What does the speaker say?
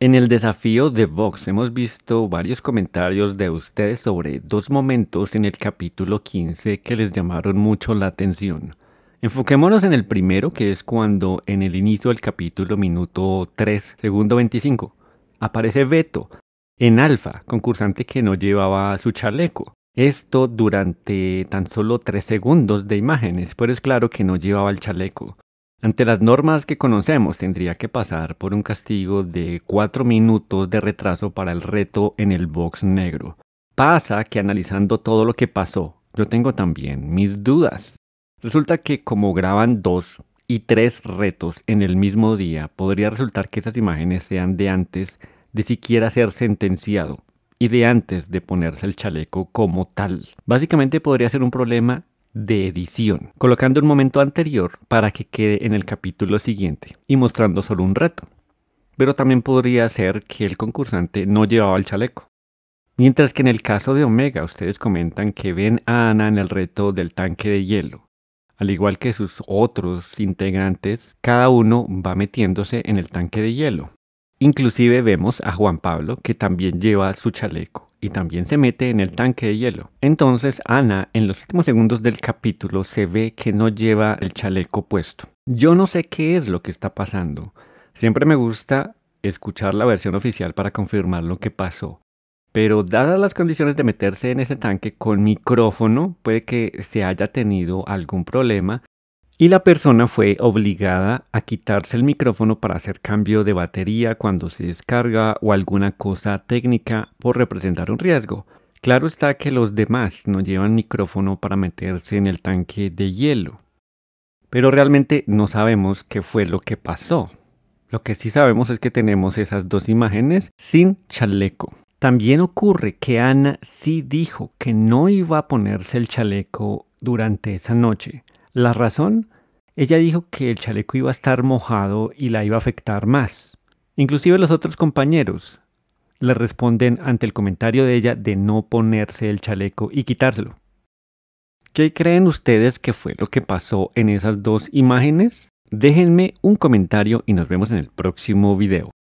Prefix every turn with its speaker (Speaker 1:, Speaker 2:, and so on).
Speaker 1: En el desafío de Vox hemos visto varios comentarios de ustedes sobre dos momentos en el capítulo 15 que les llamaron mucho la atención. Enfoquémonos en el primero que es cuando en el inicio del capítulo minuto 3, segundo 25, aparece Beto en alfa, concursante que no llevaba su chaleco. Esto durante tan solo 3 segundos de imágenes, pero es claro que no llevaba el chaleco. Ante las normas que conocemos, tendría que pasar por un castigo de 4 minutos de retraso para el reto en el box negro. Pasa que analizando todo lo que pasó, yo tengo también mis dudas. Resulta que como graban dos y tres retos en el mismo día, podría resultar que esas imágenes sean de antes de siquiera ser sentenciado y de antes de ponerse el chaleco como tal. Básicamente podría ser un problema de edición, colocando un momento anterior para que quede en el capítulo siguiente y mostrando solo un reto. Pero también podría ser que el concursante no llevaba el chaleco. Mientras que en el caso de Omega ustedes comentan que ven a Ana en el reto del tanque de hielo. Al igual que sus otros integrantes, cada uno va metiéndose en el tanque de hielo. Inclusive vemos a Juan Pablo que también lleva su chaleco y también se mete en el tanque de hielo. Entonces Ana en los últimos segundos del capítulo se ve que no lleva el chaleco puesto. Yo no sé qué es lo que está pasando. Siempre me gusta escuchar la versión oficial para confirmar lo que pasó. Pero dadas las condiciones de meterse en ese tanque con micrófono, puede que se haya tenido algún problema y la persona fue obligada a quitarse el micrófono para hacer cambio de batería cuando se descarga o alguna cosa técnica por representar un riesgo. Claro está que los demás no llevan micrófono para meterse en el tanque de hielo. Pero realmente no sabemos qué fue lo que pasó. Lo que sí sabemos es que tenemos esas dos imágenes sin chaleco. También ocurre que Ana sí dijo que no iba a ponerse el chaleco durante esa noche, la razón, ella dijo que el chaleco iba a estar mojado y la iba a afectar más. Inclusive los otros compañeros le responden ante el comentario de ella de no ponerse el chaleco y quitárselo. ¿Qué creen ustedes que fue lo que pasó en esas dos imágenes? Déjenme un comentario y nos vemos en el próximo video.